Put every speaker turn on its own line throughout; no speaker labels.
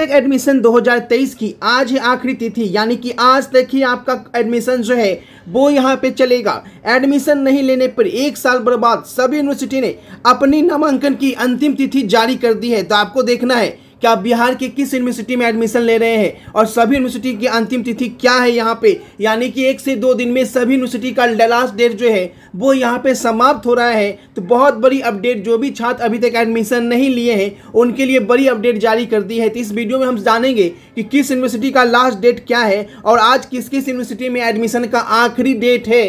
admission 2023 की आज ही आखिरी तिथि यानी कि आज तक ही आपका एडमिशन जो है वो यहाँ पे चलेगा एडमिशन नहीं लेने पर एक साल बर्बाद सभी यूनिवर्सिटी ने अपनी नामांकन की अंतिम तिथि जारी कर दी है तो आपको देखना है कि आप बिहार के किस यूनिवर्सिटी में एडमिशन ले रहे हैं और सभी यूनिवर्सिटी की अंतिम तिथि क्या है यहाँ पे यानी कि एक से दो दिन में सभी यूनिवर्सिटी का लास्ट डेट जो है वो यहाँ पे समाप्त हो रहा है तो बहुत बड़ी अपडेट जो भी छात्र अभी तक एडमिशन नहीं लिए हैं उनके लिए बड़ी अपडेट जारी कर दी है तो इस वीडियो में हम जानेंगे कि किस यूनिवर्सिटी का लास्ट डेट क्या है और आज किस किस यूनिवर्सिटी में एडमिशन का आखिरी डेट है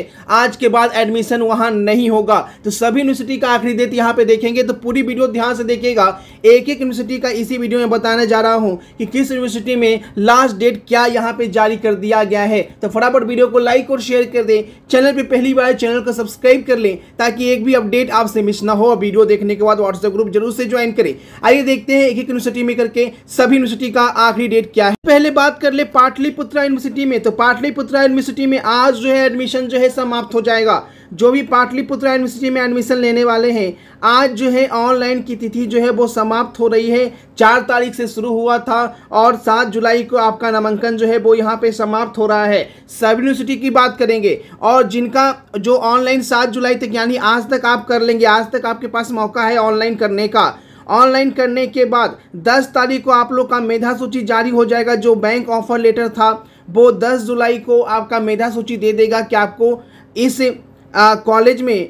आज के बाद एडमिशन वहाँ नहीं होगा तो सभी यूनिवर्सिटी का आखिरी डेट यहाँ पे देखेंगे तो पूरी वीडियो ध्यान से देखिएगा एक एक यूनिवर्सिटी का इसी वीडियो वीडियो में बताने जा रहा हूँ कि किस यूनिवर्सिटी में लास्ट डेट क्या यहाँ पे जारी कर दिया गया है तो फटाफट वीडियो को लाइक और शेयर कर दें चैनल पे पहली बार चैनल को सब्सक्राइब कर लें ताकि एक भी अपडेट आपसे मिस ना हो और वीडियो देखने के बाद व्हाट्सएप ग्रुप जरूर से ज्वाइन करें आइए देखते हैं एक एक यूनिवर्सिटी में करके सभी यूनिवर्सिटी का आखिरी डेट क्या है पहले बात कर ले पाटलिपुत्रा यूनिवर्सिटी में तो पाटलिपुत्रा यूनिवर्सिटी में आज जो है एडमिशन जो है समाप्त हो जाएगा जो भी पाटलिपुत्र यूनिवर्सिटी में एडमिशन लेने वाले हैं आज जो है ऑनलाइन की तिथि जो है वो समाप्त हो रही है चार तारीख से शुरू हुआ था और सात जुलाई को आपका नामांकन जो है वो यहाँ पे समाप्त हो रहा है सब यूनिवर्सिटी की बात करेंगे और जिनका जो ऑनलाइन सात जुलाई तक यानी आज तक आप कर लेंगे आज तक आपके पास मौका है ऑनलाइन करने का ऑनलाइन करने के बाद 10 तारीख को आप लोग का मेधा सूची जारी हो जाएगा जो बैंक ऑफर लेटर था वो 10 जुलाई को आपका मेधा सूची दे देगा कि आपको इस कॉलेज में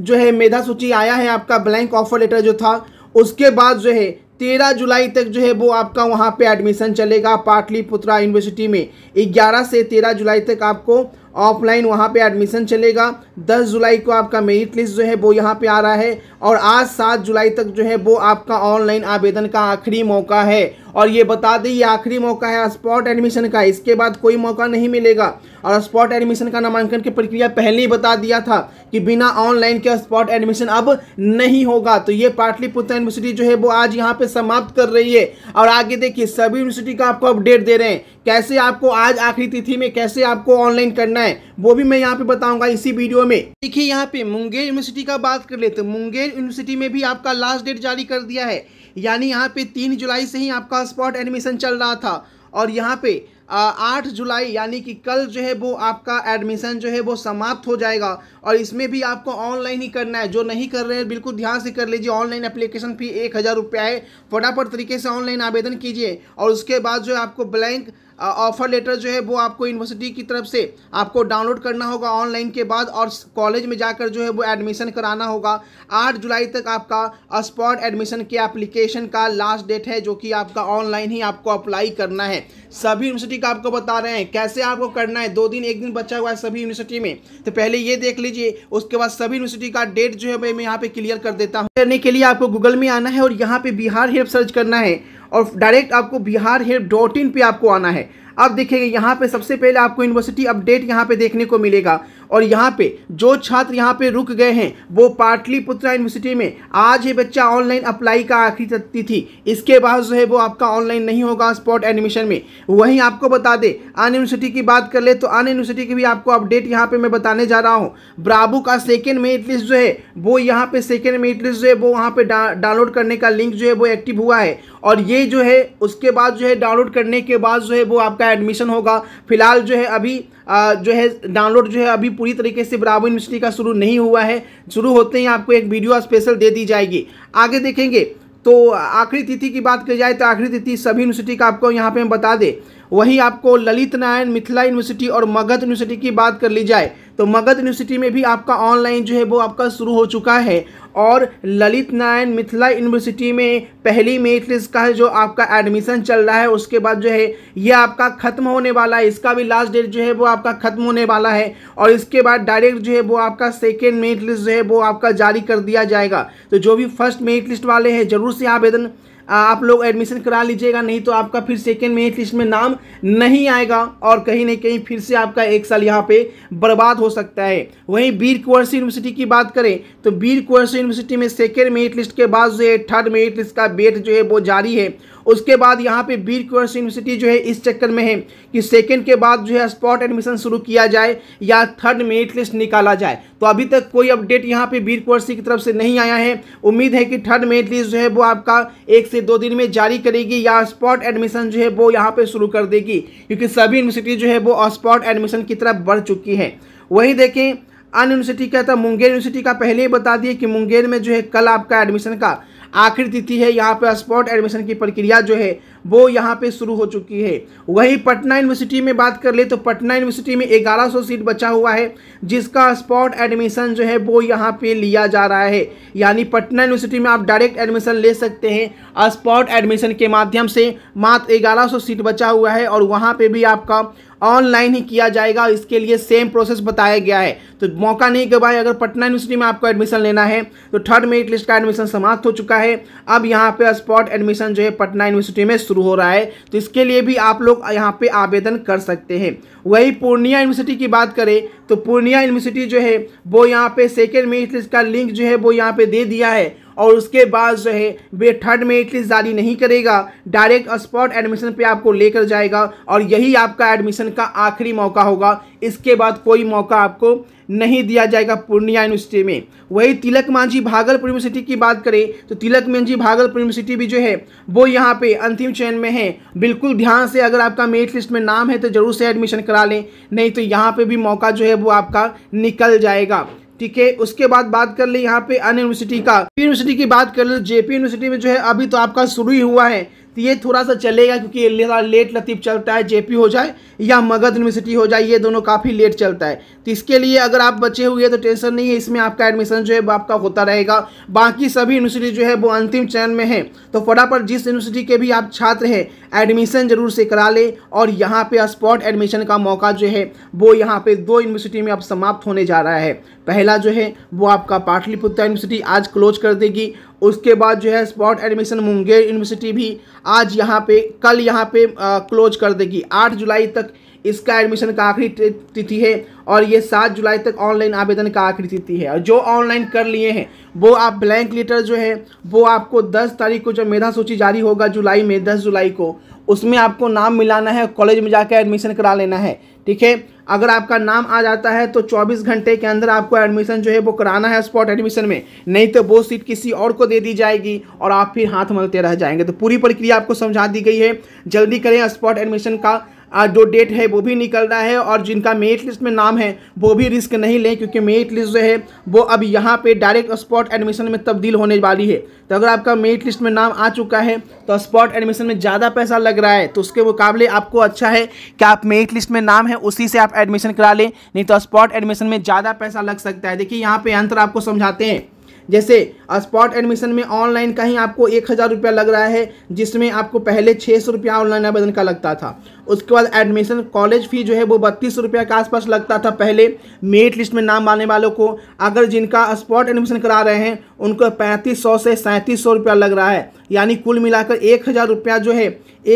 जो है मेधा सूची आया है आपका ब्लैंक ऑफर लेटर जो था उसके बाद जो है तेरह जुलाई तक जो है वो आपका वहाँ पे एडमिशन चलेगा पाटलिपुत्रा यूनिवर्सिटी में ग्यारह से तेरह जुलाई तक आपको ऑफलाइन वहाँ पे एडमिशन चलेगा दस जुलाई को आपका मेरिट लिस्ट जो है वो यहाँ पे आ रहा है और आज सात जुलाई तक जो है वो आपका ऑनलाइन आवेदन का आखिरी मौका है और ये बता दें ये आखिरी मौका है स्पॉट एडमिशन का इसके बाद कोई मौका नहीं मिलेगा और स्पॉट एडमिशन का नामांकन की प्रक्रिया पहले ही बता दिया था कि बिना ऑनलाइन के स्पॉट एडमिशन अब नहीं होगा तो ये पाटलिपुत्र यूनिवर्सिटी जो है वो आज यहाँ पे समाप्त कर रही है और आगे देखिए सभी यूनिवर्सिटी का आपको अपडेट दे रहे हैं कैसे आपको आज आखिरी तिथि में कैसे आपको ऑनलाइन करना है वो भी मैं यहाँ पे बताऊंगा इसी वीडियो में देखिए यहाँ पे मुंगेर यूनिवर्सिटी का बात कर ले तो मुंगेर यूनिवर्सिटी में भी आपका लास्ट डेट जारी कर दिया है यानी यहाँ पे तीन जुलाई से ही आपका स्पॉट एडमिशन चल रहा था और यहाँ पे आठ जुलाई यानी कि कल जो है वो आपका एडमिशन जो है वो समाप्त हो जाएगा और इसमें भी आपको ऑनलाइन ही करना है जो नहीं कर रहे हैं बिल्कुल ध्यान से कर लीजिए ऑनलाइन एप्लीकेशन फ़ी एक हज़ार रुपया है फटाफट तरीके से ऑनलाइन आवेदन कीजिए और उसके बाद जो है आपको ब्लैंक ऑफ़र लेटर जो है वो आपको यूनिवर्सिटी की तरफ से आपको डाउनलोड करना होगा ऑनलाइन के बाद और कॉलेज में जाकर जो है वो एडमिशन कराना होगा आठ जुलाई तक आपका स्पॉट एडमिशन के एप्लीकेशन का लास्ट डेट है जो कि आपका ऑनलाइन ही आपको अप्लाई करना है सभी यूनिवर्सिटी का आपको बता रहे हैं कैसे आपको करना है दो दिन एक दिन बचा हुआ है सभी यूनिवर्सिटी में तो पहले ये देख लीजिए उसके बाद सभी यूनिवर्सिटी का डेट जो है मैं यहाँ पे क्लियर कर देता हूँ करने के लिए आपको गूगल में आना है और यहाँ पे बिहार हेल्प सर्च करना है और डायरेक्ट आपको बिहार हेल्प डॉट इन पर आपको आना है अब देखिएगा यहाँ पे सबसे पहले आपको यूनिवर्सिटी अपडेट यहाँ पे देखने को मिलेगा और यहाँ पे जो छात्र यहाँ पे रुक गए हैं वो पाटलिपुत्रा यूनिवर्सिटी में आज ये बच्चा ऑनलाइन अप्लाई का आखिरी थी इसके बाद जो है वो आपका ऑनलाइन नहीं होगा स्पॉट एडमिशन में वहीं आपको बता दे अन यूनिवर्सिटी की बात कर ले तो अन यूनिवर्सिटी की भी आपको अपडेट यहाँ पे मैं बताने जा रहा हूँ ब्राबू का सेकेंड मेरिट लिस्ट जो है वो यहाँ पे सेकेंड मेरिट लिस्ट जो है वो वहाँ पे डाउनलोड करने का लिंक जो है वो एक्टिव हुआ है और ये जो है उसके बाद जो है डाउनलोड करने के बाद जो है वो आपका एडमिशन होगा फिलहाल जो है अभी जो है डाउनलोड जो है अभी पूरी तरीके से ब्रावो यूनिवर्सिटी का शुरू नहीं हुआ है शुरू होते ही आपको एक वीडियो स्पेशल दे दी जाएगी आगे देखेंगे तो आखिरी तिथि की बात की जाए तो आखिरी तिथि सभी यूनिवर्सिटी का आपको यहाँ पे हम बता दें वहीं आपको ललित नारायण मिथिला यूनिवर्सिटी और मगध यूनिवर्सिटी की बात कर ली जाए तो मगध यूनिवर्सिटी में भी आपका ऑनलाइन जो है वो आपका शुरू हो चुका है और ललित नारायण मिथिला यूनिवर्सिटी में पहली मेट लिस्ट का जो आपका एडमिशन चल रहा है उसके बाद जो है ये आपका ख़त्म होने वाला है इसका भी लास्ट डेट जो है वो आपका ख़त्म होने वाला है और इसके बाद डायरेक्ट जो है वो आपका सेकेंड मेट लिस्ट जो है वो आपका जारी कर दिया जाएगा तो जो भी फर्स्ट मेट लिस्ट वाले हैं ज़रूर से आवेदन आप लोग एडमिशन करा लीजिएगा नहीं तो आपका फिर सेकेंड मेरिट लिस्ट में नाम नहीं आएगा और कहीं ना कहीं फिर से आपका एक साल यहाँ पे बर्बाद हो सकता है वहीं बीर कुंवरसी यूनिवर्सिटी की बात करें तो बीर कुंवर यूनिवर्सिटी में सेकेंड मेरिट लिस्ट के बाद जो है थर्ड मेरिट लिस्ट का बेट जो है वो जारी है उसके बाद यहाँ पे बीर क्यूर्स यूनिवर्सिटी जो है इस चक्कर में है कि सेकेंड के बाद जो है स्पॉट एडमिशन शुरू किया जाए या थर्ड मेरिट लिस्ट निकाला जाए तो अभी तक कोई अपडेट यहाँ पे बीर क्यूर्सी की तरफ से नहीं आया है उम्मीद है कि थर्ड मेरिट लिस्ट जो है वो आपका एक से दो दिन में जारी करेगी या स्पॉट एडमिशन जो है वो यहाँ पर शुरू कर देगी क्योंकि सभी यूनिवर्सिटी जो है वो स्पॉट एडमिशन की तरफ बढ़ चुकी है वहीं देखें अन यूनिवर्सिटी का था मुंगेर यूनिवर्सिटी का पहले ही बता दिए कि मुंगेर में जो है कल आपका एडमिशन का आखिरी तिथि है यहाँ पर स्पॉट एडमिशन की प्रक्रिया जो है वो यहाँ पे शुरू हो चुकी है वहीं पटना यूनिवर्सिटी में बात कर ले तो पटना यूनिवर्सिटी में 1100 सीट बचा हुआ है जिसका स्पॉट एडमिशन जो है वो यहाँ पे लिया जा रहा है यानी पटना यूनिवर्सिटी में आप डायरेक्ट एडमिशन ले सकते हैं स्पॉट एडमिशन के माध्यम से मात्र ग्यारह सीट बचा हुआ है और वहाँ पर भी आपका ऑनलाइन ही किया जाएगा इसके लिए सेम प्रोसेस बताया गया है तो मौका नहीं गवाए अगर पटना यूनिवर्सिटी में आपको एडमिशन लेना है तो थर्ड मेरिट लिस्ट का एडमिशन समाप्त हो चुका है अब यहाँ पे स्पॉट एडमिशन जो है पटना यूनिवर्सिटी में शुरू हो रहा है तो इसके लिए भी आप लोग यहाँ पे आवेदन कर सकते हैं वही पूर्णिया यूनिवर्सिटी की बात करें तो पूर्णिया यूनिवर्सिटी जो है वो यहाँ पे सेकेंड मेरिट लिस्ट का लिंक जो है वो यहाँ पे दे दिया है और उसके बाद जो है वे थर्ड मेरिट लिस्ट जारी नहीं करेगा डायरेक्ट स्पॉट एडमिशन पे आपको लेकर जाएगा और यही आपका एडमिशन का आखिरी मौका होगा इसके बाद कोई मौका आपको नहीं दिया जाएगा पूर्णिया यूनिवर्सिटी में वही तिलक मांझी भागलपुर यूनिवर्सिटी की बात करें तो तिलक मांझी भागलपुर यूनिवर्सिटी भी जो है वो यहाँ पे अंतिम चयन में है बिल्कुल ध्यान से अगर आपका मेरिट लिस्ट में नाम है तो जरूर से एडमिशन करा लें नहीं तो यहाँ पे भी मौका जो है वो आपका निकल जाएगा ठीक है उसके बाद बात कर ले यहाँ पे अन यूनिवर्सिटी का यूनिवर्सिटी की बात कर ले जेपी यूनिवर्सिटी में जो है अभी तो आपका शुरू ही हुआ है तो ये थोड़ा सा चलेगा क्योंकि ये लेट लतीफ़ चलता है जेपी हो जाए या मगध यूनिवर्सिटी हो जाए ये दोनों काफ़ी लेट चलता है तो इसके लिए अगर आप बचे हुए तो टेंशन नहीं है इसमें आपका एडमिशन जो है आपका होता रहेगा बाकी सभी यूनिवर्सिटी जो है वो अंतिम चरण में है तो फटाफट जिस यूनिवर्सिटी के भी आप छात्र हैं एडमिशन जरूर से करा ले और यहाँ पे स्पॉट एडमिशन का मौका जो है वो यहाँ पे दो यूनिवर्सिटी में अब समाप्त होने जा रहा है पहला जो है वो आपका पाटलिपुत्र यूनिवर्सिटी आज क्लोज कर देगी उसके बाद जो है स्पॉट एडमिशन मुंगेर यूनिवर्सिटी भी आज यहाँ पे कल यहाँ पे क्लोज कर देगी आठ जुलाई तक इसका एडमिशन का आखिरी तिथि है और ये सात जुलाई तक ऑनलाइन आवेदन का आखिरी तिथि है और जो ऑनलाइन कर लिए हैं वो आप ब्लैंक लेटर जो है वो आपको दस तारीख को जो मेधा सूची जारी होगा जुलाई में दस जुलाई को उसमें आपको नाम मिलाना है कॉलेज में जाकर एडमिशन करा लेना है ठीक है अगर आपका नाम आ जाता है तो 24 घंटे के अंदर आपको एडमिशन जो है वो कराना है स्पॉट एडमिशन में नहीं तो वो सीट किसी और को दे दी जाएगी और आप फिर हाथ मलते रह जाएंगे तो पूरी प्रक्रिया आपको समझा दी गई है जल्दी करें स्पॉट एडमिशन का जो डेट है वो भी निकल रहा है और जिनका मेरिट लिस्ट में नाम है वो भी रिस्क नहीं लें क्योंकि मेरिट लिस्ट जो है वो अब यहाँ पे डायरेक्ट स्पॉट एडमिशन में तब्दील होने वाली है तो अगर आपका मेरिट लिस्ट में नाम आ चुका है तो स्पॉट एडमिशन में ज़्यादा पैसा लग रहा है तो उसके मुकाबले आपको अच्छा है कि आप मेरिट लिस्ट में नाम है उसी से आप एडमिशन करा लें नहीं तो स्पॉट एडमिशन में ज़्यादा पैसा लग सकता है देखिए यहाँ पे अंतर आपको समझाते हैं जैसे स्पॉट एडमिशन में ऑनलाइन कहीं आपको एक हज़ार रुपया लग रहा है जिसमें आपको पहले छः सौ रुपया ऑनलाइन आवेदन का लगता था उसके बाद एडमिशन कॉलेज फ़ी जो है वो बत्तीस रुपये के आसपास लगता था पहले मेरिट लिस्ट में नाम आने वालों को अगर जिनका स्पॉट एडमिशन करा रहे हैं उनको पैंतीस सौ से सैंतीस सौ रुपया लग रहा है यानी कुल मिलाकर एक हज़ार रुपया जो है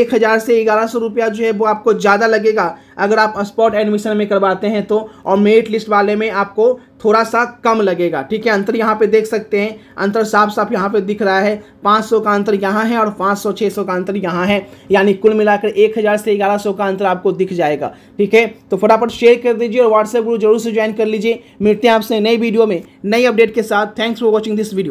एक हज़ार से ग्यारह सौ रुपया जो है वो आपको ज़्यादा लगेगा अगर आप स्पॉट एडमिशन में करवाते हैं तो और मेरिट लिस्ट वाले में आपको थोड़ा सा कम लगेगा ठीक है अंतर यहाँ पे देख सकते हैं अंतर साफ साफ यहाँ पे दिख रहा है 500 का अंतर यहाँ है और 500 600 का अंतर यहाँ है यानी कुल मिलाकर 1000 से ग्यारह सौ का आंसर आपको दिख जाएगा ठीक है तो फटाफट शेयर कर दीजिए और व्हाट्सएप ग्रुप जरूर से ज्वाइन कर लीजिए मिलते हैं आपसे नई वीडियो में नई अपडेट के साथ thanks for watching this video